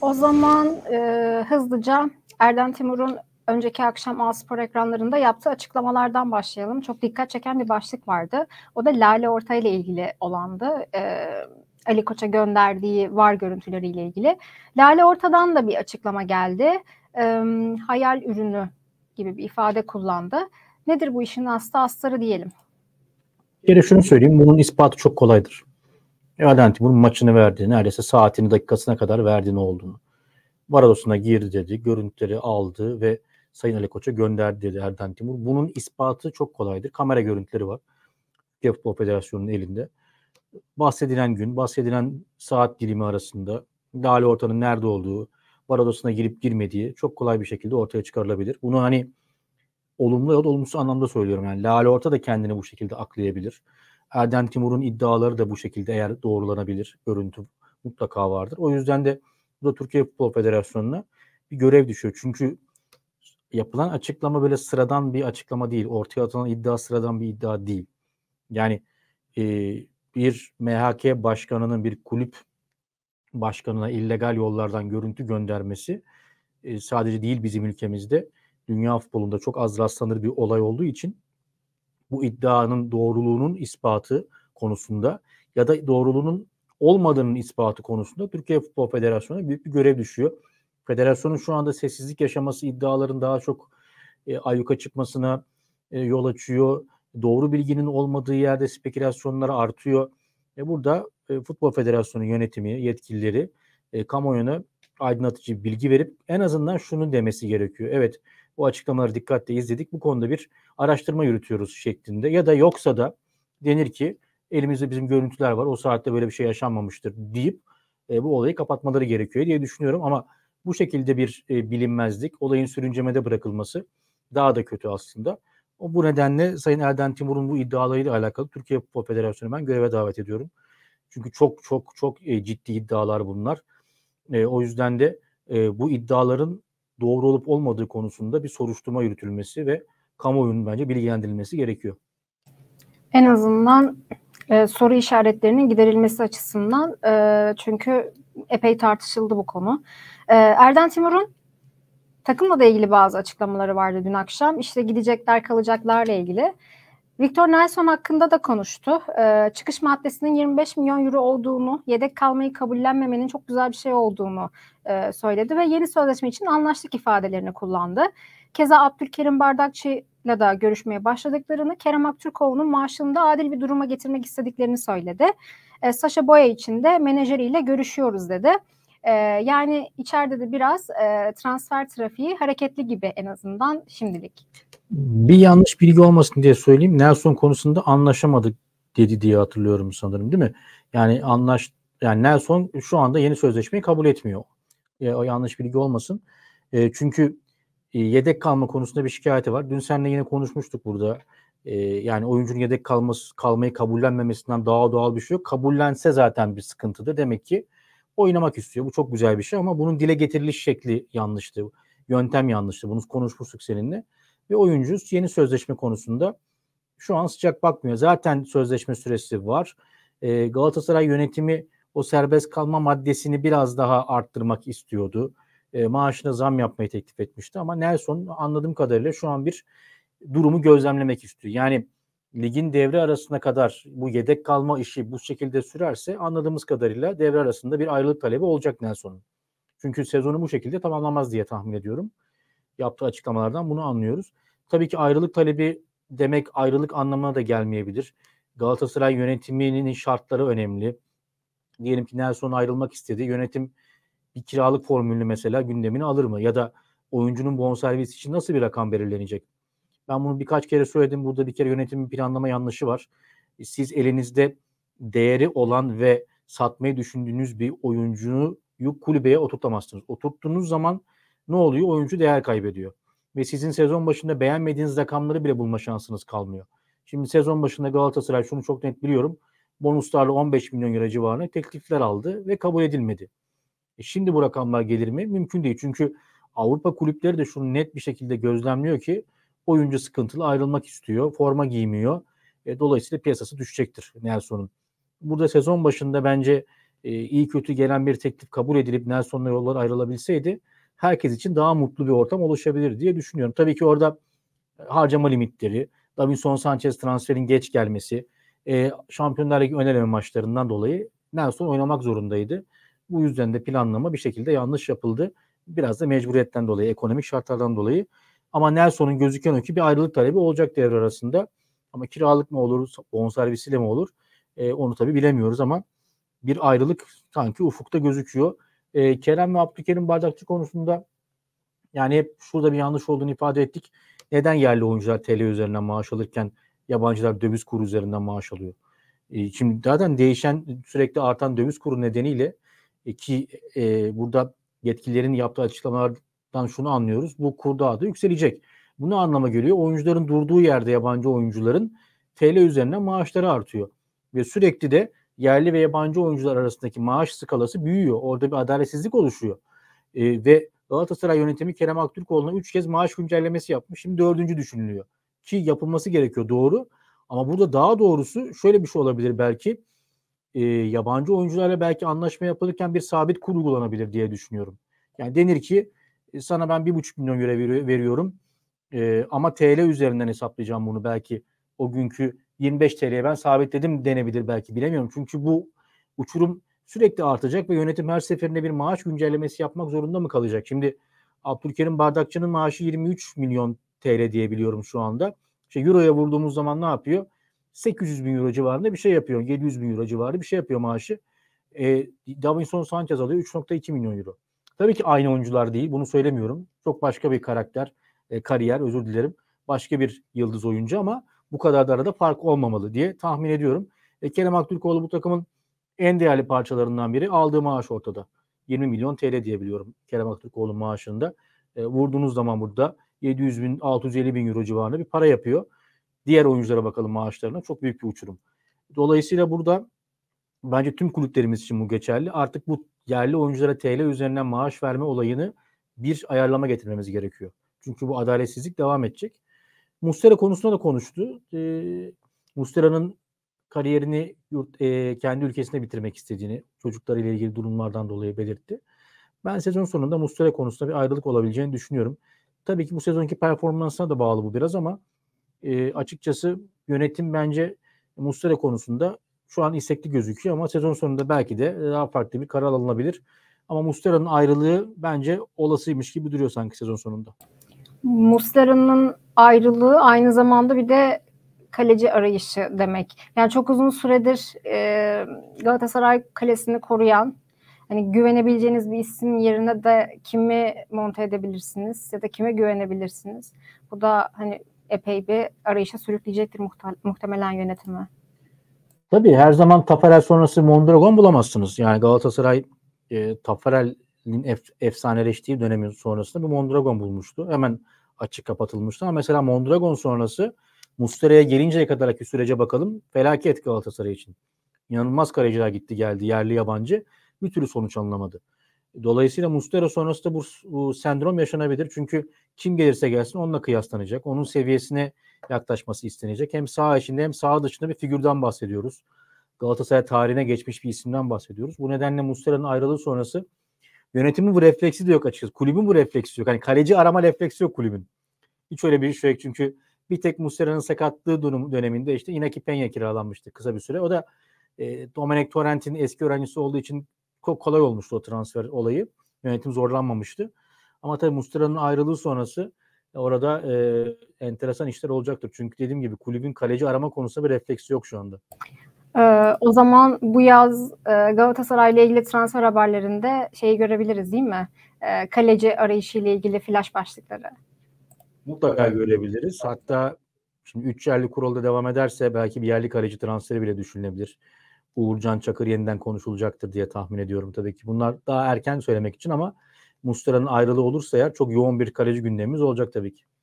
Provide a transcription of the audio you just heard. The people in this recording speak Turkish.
O zaman e, hızlıca Erden Timur'un önceki akşam a ekranlarında yaptığı açıklamalardan başlayalım. Çok dikkat çeken bir başlık vardı. O da Lale Orta ile ilgili olandı. E, Ali Koç'a gönderdiği var görüntüleriyle ilgili. Lale Orta'dan da bir açıklama geldi. E, hayal ürünü gibi bir ifade kullandı. Nedir bu işin aslı astarı diyelim? Bir kere şunu söyleyeyim. Bunun ispatı çok kolaydır. E, Adana Timur maçını verdi, neredeyse saatini dakikasına kadar verdi ne olduğunu. Varados'una girdi dedi, görüntüleri aldı ve Sayın Ali Koç'a gönderdi dedi Erden Timur. Bunun ispatı çok kolaydır. Kamera görüntüleri var. Türkiye Futbol Federasyonu'nun elinde. Bahsedilen gün, bahsedilen saat dilimi arasında Lale Orta'nın nerede olduğu, Varados'una girip girmediği çok kolay bir şekilde ortaya çıkarılabilir. Bunu hani olumlu ya da olumsuz anlamda söylüyorum. Yani Lale Orta da kendini bu şekilde aklayabilir. Erden Timur'un iddiaları da bu şekilde eğer doğrulanabilir görüntü mutlaka vardır. O yüzden de bu da Türkiye Futbol Federasyonu'na bir görev düşüyor. Çünkü yapılan açıklama böyle sıradan bir açıklama değil. Ortaya atılan iddia sıradan bir iddia değil. Yani e, bir MHK başkanının bir kulüp başkanına illegal yollardan görüntü göndermesi e, sadece değil bizim ülkemizde dünya futbolunda çok az rastlanır bir olay olduğu için bu iddianın doğruluğunun ispatı konusunda ya da doğruluğunun olmadığının ispatı konusunda Türkiye Futbol Federasyonu'na büyük bir görev düşüyor. Federasyonun şu anda sessizlik yaşaması iddiaların daha çok e, ayyuka çıkmasına e, yol açıyor. Doğru bilginin olmadığı yerde spekülasyonlar artıyor. E, burada e, Futbol Federasyonu yönetimi, yetkilileri e, kamuoyuna aydınlatıcı bilgi verip en azından şunu demesi gerekiyor. Evet bu açıklamaları dikkatle izledik. Bu konuda bir araştırma yürütüyoruz şeklinde. Ya da yoksa da denir ki elimizde bizim görüntüler var. O saatte böyle bir şey yaşanmamıştır deyip e, bu olayı kapatmaları gerekiyor diye düşünüyorum. Ama bu şekilde bir e, bilinmezlik, olayın sürüncemede bırakılması daha da kötü aslında. O bu nedenle Sayın Erden Timur'un bu iddialarıyla alakalı Türkiye Futbol Federasyonu ben göreve davet ediyorum. Çünkü çok çok çok e, ciddi iddialar bunlar. E, o yüzden de e, bu iddiaların doğru olup olmadığı konusunda bir soruşturma yürütülmesi ve kamuoyunun bence bilgilendirilmesi gerekiyor. En azından e, soru işaretlerinin giderilmesi açısından e, çünkü epey tartışıldı bu konu. E, Erden Timur'un takımla da ilgili bazı açıklamaları vardı dün akşam. İşte gidecekler kalacaklarla ilgili. Victor Nelson hakkında da konuştu. Ee, çıkış maddesinin 25 milyon euro olduğunu, yedek kalmayı kabullenmemenin çok güzel bir şey olduğunu e, söyledi ve yeni sözleşme için anlaştık ifadelerini kullandı. Keza Abdülkerim Bardakçı ile de görüşmeye başladıklarını, Kerem Aktürkoğlu'nun maaşını da adil bir duruma getirmek istediklerini söyledi. E, Sasha Boya için de menajeriyle görüşüyoruz dedi. Ee, yani içeride de biraz e, transfer trafiği hareketli gibi en azından şimdilik. Bir yanlış bilgi olmasın diye söyleyeyim. Nelson konusunda anlaşamadık dedi diye hatırlıyorum sanırım değil mi? Yani anlaş yani Nelson şu anda yeni sözleşmeyi kabul etmiyor. E, o yanlış bilgi olmasın. E, çünkü e, yedek kalma konusunda bir şikayeti var. Dün seninle yine konuşmuştuk burada. E, yani oyuncunun yedek kalması, kalmayı kabullenmemesinden daha doğal bir şey yok. Kabullense zaten bir sıkıntıdır. Demek ki oynamak istiyor. Bu çok güzel bir şey ama bunun dile getiriliş şekli yanlıştı. Yöntem yanlıştı. Bunu konuşmuştuk seninle. Ve oyuncu yeni sözleşme konusunda şu an sıcak bakmıyor. Zaten sözleşme süresi var. E, Galatasaray yönetimi o serbest kalma maddesini biraz daha arttırmak istiyordu. E, maaşına zam yapmayı teklif etmişti ama Nelson anladığım kadarıyla şu an bir durumu gözlemlemek istiyor. Yani ligin devre arasına kadar bu yedek kalma işi bu şekilde sürerse anladığımız kadarıyla devre arasında bir ayrılık talebi olacak Nelson'un. Çünkü sezonu bu şekilde tamamlamaz diye tahmin ediyorum. Yaptığı açıklamalardan bunu anlıyoruz. Tabii ki ayrılık talebi demek ayrılık anlamına da gelmeyebilir. Galatasaray yönetiminin şartları önemli. Diyelim ki Nelson ayrılmak istedi. Yönetim bir kiralık formülünü mesela gündemini alır mı? Ya da oyuncunun bonservis için nasıl bir rakam belirlenecek? Ben bunu birkaç kere söyledim. Burada bir kere yönetimin planlama yanlışı var. E, siz elinizde değeri olan ve satmayı düşündüğünüz bir oyuncuyu kulübeye oturtamazsınız. Oturttuğunuz zaman ne oluyor? Oyuncu değer kaybediyor. Ve sizin sezon başında beğenmediğiniz rakamları bile bulma şansınız kalmıyor. Şimdi sezon başında Galatasaray şunu çok net biliyorum. Bonuslarla 15 milyon euro civarına teklifler aldı ve kabul edilmedi. E şimdi bu rakamlar gelir mi? Mümkün değil. Çünkü Avrupa kulüpleri de şunu net bir şekilde gözlemliyor ki oyuncu sıkıntılı ayrılmak istiyor. Forma giymiyor. E, dolayısıyla piyasası düşecektir Nelson'un. Burada sezon başında bence e, iyi kötü gelen bir teklif kabul edilip Nelson'la yollar ayrılabilseydi herkes için daha mutlu bir ortam oluşabilir diye düşünüyorum. Tabii ki orada e, harcama limitleri, Davinson Sanchez transferin geç gelmesi, e, Şampiyonlar Ligi önereme maçlarından dolayı Nelson oynamak zorundaydı. Bu yüzden de planlama bir şekilde yanlış yapıldı. Biraz da mecburiyetten dolayı, ekonomik şartlardan dolayı ama Nelson'un gözüken o ki bir ayrılık talebi olacak devre arasında. Ama kiralık mı olur, bonservisiyle mi olur e, onu tabii bilemiyoruz ama bir ayrılık sanki ufukta gözüküyor. E, Kerem ve Abdülkerim Bardakçı konusunda yani hep şurada bir yanlış olduğunu ifade ettik. Neden yerli oyuncular TL üzerinden maaş alırken yabancılar döviz kuru üzerinden maaş alıyor? E, şimdi zaten değişen sürekli artan döviz kuru nedeniyle e, ki e, burada yetkililerin yaptığı açıklamalar Tam şunu anlıyoruz. Bu kur daha da yükselecek. Bunu anlama geliyor. Oyuncuların durduğu yerde yabancı oyuncuların TL üzerinden maaşları artıyor. Ve sürekli de yerli ve yabancı oyuncular arasındaki maaş skalası büyüyor. Orada bir adaletsizlik oluşuyor. E, ve Galatasaray yönetimi Kerem Aktürkoğlu'na 3 kez maaş güncellemesi yapmış. Şimdi dördüncü düşünülüyor. Ki yapılması gerekiyor doğru. Ama burada daha doğrusu şöyle bir şey olabilir belki. E, yabancı oyuncularla belki anlaşma yapılırken bir sabit kur uygulanabilir diye düşünüyorum. Yani denir ki e, sana ben bir buçuk milyon euro veriyorum. E, ama TL üzerinden hesaplayacağım bunu belki. O günkü 25 TL'ye ben sabitledim denebilir belki bilemiyorum. Çünkü bu uçurum sürekli artacak ve yönetim her seferinde bir maaş güncellemesi yapmak zorunda mı kalacak? Şimdi Abdülkerim Bardakçı'nın maaşı 23 milyon TL diyebiliyorum şu anda. İşte Euro'ya vurduğumuz zaman ne yapıyor? 800 bin euro civarında bir şey yapıyor. 700 bin euro civarı bir şey yapıyor maaşı. E, Davinson Sanchez alıyor 3.2 milyon euro. Tabii ki aynı oyuncular değil. Bunu söylemiyorum. Çok başka bir karakter, e, kariyer özür dilerim. Başka bir yıldız oyuncu ama bu kadar da arada fark olmamalı diye tahmin ediyorum. E, Kerem Aktürkoğlu bu takımın en değerli parçalarından biri. Aldığı maaş ortada. 20 milyon TL diyebiliyorum. Kerem Aktürkoğlu maaşında. E, vurduğunuz zaman burada 700 bin, 650 bin euro civarında bir para yapıyor. Diğer oyunculara bakalım maaşlarına. Çok büyük bir uçurum. Dolayısıyla burada bence tüm kulüplerimiz için bu geçerli. Artık bu yerli oyunculara TL üzerinden maaş verme olayını bir ayarlama getirmemiz gerekiyor. Çünkü bu adaletsizlik devam edecek. Mustera konusunda da konuştu. E, Mustera'nın kariyerini yurt, e, kendi ülkesinde bitirmek istediğini çocuklarıyla ilgili durumlardan dolayı belirtti. Ben sezon sonunda Mustera konusunda bir ayrılık olabileceğini düşünüyorum. Tabii ki bu sezonki performansına da bağlı bu biraz ama e, açıkçası yönetim bence Mustera konusunda şu an istekli gözüküyor ama sezon sonunda belki de e, daha farklı bir karar alınabilir. Ama Mustera'nın ayrılığı bence olasıymış gibi duruyor sanki sezon sonunda. Mustera'nın ayrılığı aynı zamanda bir de kaleci arayışı demek. Yani çok uzun süredir e, Galatasaray kalesini koruyan hani güvenebileceğiniz bir isim yerine de kimi monte edebilirsiniz ya da kime güvenebilirsiniz. Bu da hani epey bir arayışa sürükleyecektir muhtemelen yönetimi. Tabii her zaman Tafarel sonrası Mondragon bulamazsınız. Yani Galatasaray e, Tafarel'in ef, efsaneleştiği dönemin sonrasında bir Mondragon bulmuştu. Hemen açık kapatılmıştı ama mesela Mondragon sonrası Mustera'ya gelinceye kadarki sürece bakalım. Felaket Galatasaray için. İnanılmaz kaleciler gitti geldi yerli yabancı. Bir türlü sonuç alınamadı. Dolayısıyla Mustera sonrası da bu, bu sendrom yaşanabilir. Çünkü kim gelirse gelsin onunla kıyaslanacak. Onun seviyesine yaklaşması istenecek. Hem sağ içinde hem sağ dışında bir figürden bahsediyoruz. Galatasaray tarihine geçmiş bir isimden bahsediyoruz. Bu nedenle Mustera'nın ayrılığı sonrası yönetimin bu refleksi de yok açıkçası. Kulübün bu refleksi yok. Hani kaleci arama refleksi yok kulübün. Hiç öyle bir şey yok. Çünkü bir tek Mustera'nın sakatlığı dönüm, döneminde işte Inaki Penya kiralanmıştı kısa bir süre. O da e, Domenek Torrent'in eski öğrencisi olduğu için çok kolay olmuştu o transfer olayı. Yönetim zorlanmamıştı. Ama tabii Mustafa'nın ayrılığı sonrası e, orada e, enteresan işler olacaktır. Çünkü dediğim gibi kulübün kaleci arama konusunda bir refleksi yok şu anda. Ee, o zaman bu yaz e, Galatasaray ile ilgili transfer haberlerinde şeyi görebiliriz değil mi? E, kaleci arayışı ile ilgili flash başlıkları. Mutlaka görebiliriz. Hatta şimdi üç yerli kuralda devam ederse belki bir yerli kaleci transferi bile düşünülebilir. Uğurcan Çakır yeniden konuşulacaktır diye tahmin ediyorum tabii ki. Bunlar daha erken söylemek için ama Mustera'nın ayrılığı olursa eğer çok yoğun bir kaleci gündemimiz olacak tabii ki.